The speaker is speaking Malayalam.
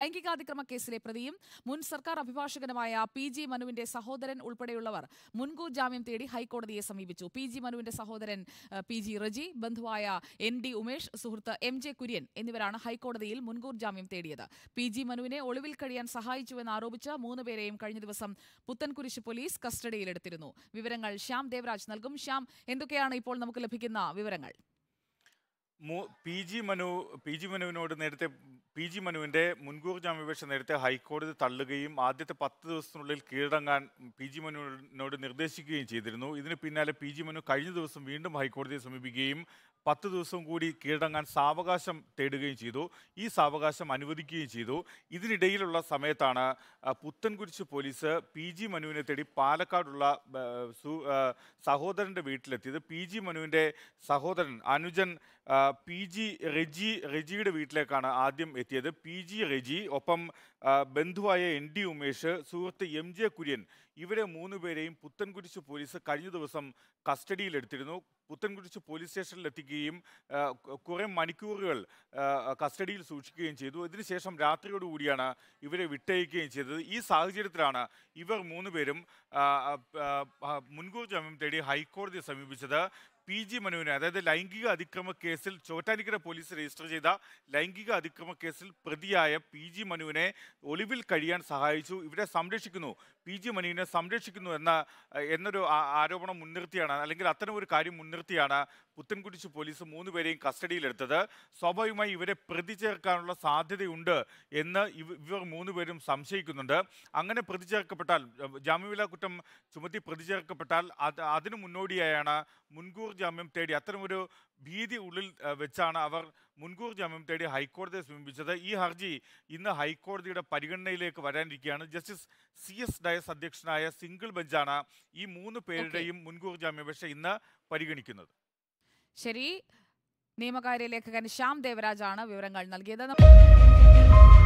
ലൈംഗികാതിക്രമ കേസിലെ പ്രതിയും മുൻ സർക്കാർ അഭിഭാഷകനുമായ പി ജി മനുവിന്റെ സഹോദരൻ ഉൾപ്പെടെയുള്ളവർ മുൻകൂർ ജാമ്യം തേടി ഹൈക്കോടതിയെ സമീപിച്ചു പി ജി മനുവിന്റെ സഹോദരൻ പി ജി റജി ബന്ധുവായ എൻ ഡി ഉമേഷ് സുഹൃത്ത് എം ജെ കുര്യൻ എന്നിവരാണ് ഹൈക്കോടതിയിൽ മുൻകൂർ ജാമ്യം തേടിയത് പി ജി മനുവിനെ ഒളിവിൽ കഴിയാൻ സഹായിച്ചുവെന്ന് മൂന്ന് പേരെയും കഴിഞ്ഞ ദിവസം പുത്തൻകുരിശ് പോലീസ് കസ്റ്റഡിയിലെടുത്തിരുന്നു വിവരങ്ങൾ ശ്യാം ദേവരാജ് നൽകും ശ്യാം എന്തൊക്കെയാണ് ഇപ്പോൾ നമുക്ക് ലഭിക്കുന്ന വിവരങ്ങൾ P G Manu P G മനുവിനോട് നേരത്തെ പി ജി മനുവിൻ്റെ മുൻകൂർ ജാമ്യാപേക്ഷ നേരത്തെ ഹൈക്കോടതി തള്ളുകയും ആദ്യത്തെ പത്ത് ദിവസത്തിനുള്ളിൽ കീഴടങ്ങാൻ പി ജി മനുവിനോട് നിർദ്ദേശിക്കുകയും ചെയ്തിരുന്നു ഇതിന് പിന്നാലെ പി ജി മനു കഴിഞ്ഞ ദിവസം വീണ്ടും ഹൈക്കോടതിയെ സമീപിക്കുകയും പത്ത് ദിവസം കൂടി കീഴടങ്ങാൻ സാവകാശം തേടുകയും ചെയ്തു ഈ സാവകാശം അനുവദിക്കുകയും ചെയ്തു ഇതിനിടയിലുള്ള സമയത്താണ് പുത്തൻകുരിശ് പോലീസ് പി ജി മനുവിനെ തേടി പാലക്കാടുള്ള സഹോദരൻ്റെ വീട്ടിലെത്തിയത് പി ജി മനുവിൻ്റെ സഹോദരൻ അനുജൻ പി ജി റെജി റെജിയുടെ വീട്ടിലേക്കാണ് ആദ്യം എത്തിയത് പി ജി റെജി ഒപ്പം ബന്ധുവായ എൻ ഡി ഉമേഷ് സുഹൃത്ത് എം ജെ കുര്യൻ ഇവരെ മൂന്നുപേരെയും പുത്തൻകുരിശ് പോലീസ് കഴിഞ്ഞ ദിവസം കസ്റ്റഡിയിലെടുത്തിരുന്നു പുത്തൻകുരിശ് പോലീസ് സ്റ്റേഷനിൽ എത്തിക്കുകയും കുറേ മണിക്കൂറുകൾ കസ്റ്റഡിയിൽ സൂക്ഷിക്കുകയും ചെയ്തു ഇതിനുശേഷം രാത്രിയോടുകൂടിയാണ് ഇവരെ വിട്ടയക്കുകയും ചെയ്തത് ഈ സാഹചര്യത്തിലാണ് ഇവർ പേരും മുൻകൂർ ജാമ്യം തേടി ഹൈക്കോടതിയെ സമീപിച്ചത് പി ജി മനുവിനെ അതായത് ലൈംഗിക അതിക്രമ കേസിൽ ചോറ്റാനിക്കര പോലീസ് രജിസ്റ്റർ ചെയ്ത ലൈംഗിക അതിക്രമ കേസിൽ പ്രതിയായ പി ജി മനുവിനെ ഒളിവിൽ കഴിയാൻ സഹായിച്ചു ഇവരെ സംരക്ഷിക്കുന്നു പി ജി മനുവിനെ സംരക്ഷിക്കുന്നു എന്ന എന്നൊരു ആരോപണം മുൻനിർത്തിയാണ് അല്ലെങ്കിൽ അത്തരം ഒരു കാര്യം മുൻനിർത്തി നിർത്തിയാണ് പുത്തൻകുരിശ് പോലീസ് മൂന്ന് പേരെയും കസ്റ്റഡിയിലെടുത്തത് സ്വാഭാവികമായി ഇവരെ പ്രതി ചേർക്കാനുള്ള സാധ്യതയുണ്ട് എന്ന് ഇവർ മൂന്ന് പേരും സംശയിക്കുന്നുണ്ട് അങ്ങനെ പ്രതി ചേർക്കപ്പെട്ടാൽ ജാമ്യവിലാ കുറ്റം ചുമത്തി പ്രതി ചേർക്കപ്പെട്ടാൽ അത് അതിനു മുന്നോടിയായാണ് മുൻകൂർ ജാമ്യം തേടി അത്തരമൊരു ഭീതി ഉള്ളിൽ വെച്ചാണ് അവർ മുൻകൂർ ജാമ്യം തേടി ഹൈക്കോടതിയെ സമീപിച്ചത് ഈ ഹർജി ഇന്ന് ഹൈക്കോടതിയുടെ പരിഗണനയിലേക്ക് വരാനിരിക്കുകയാണ് ജസ്റ്റിസ് സി എസ് ഡയസ് അധ്യക്ഷനായ സിംഗിൾ ബെഞ്ചാണ് ഈ മൂന്ന് പേരുടെയും മുൻകൂർ ജാമ്യാപേക്ഷ ഇന്ന് പരിഗണിക്കുന്നത് ശരി നിയമകാര്യ ലേഖകൻ ശ്യാം ദേവരാജാണ് വിവരങ്ങൾ നൽകിയത്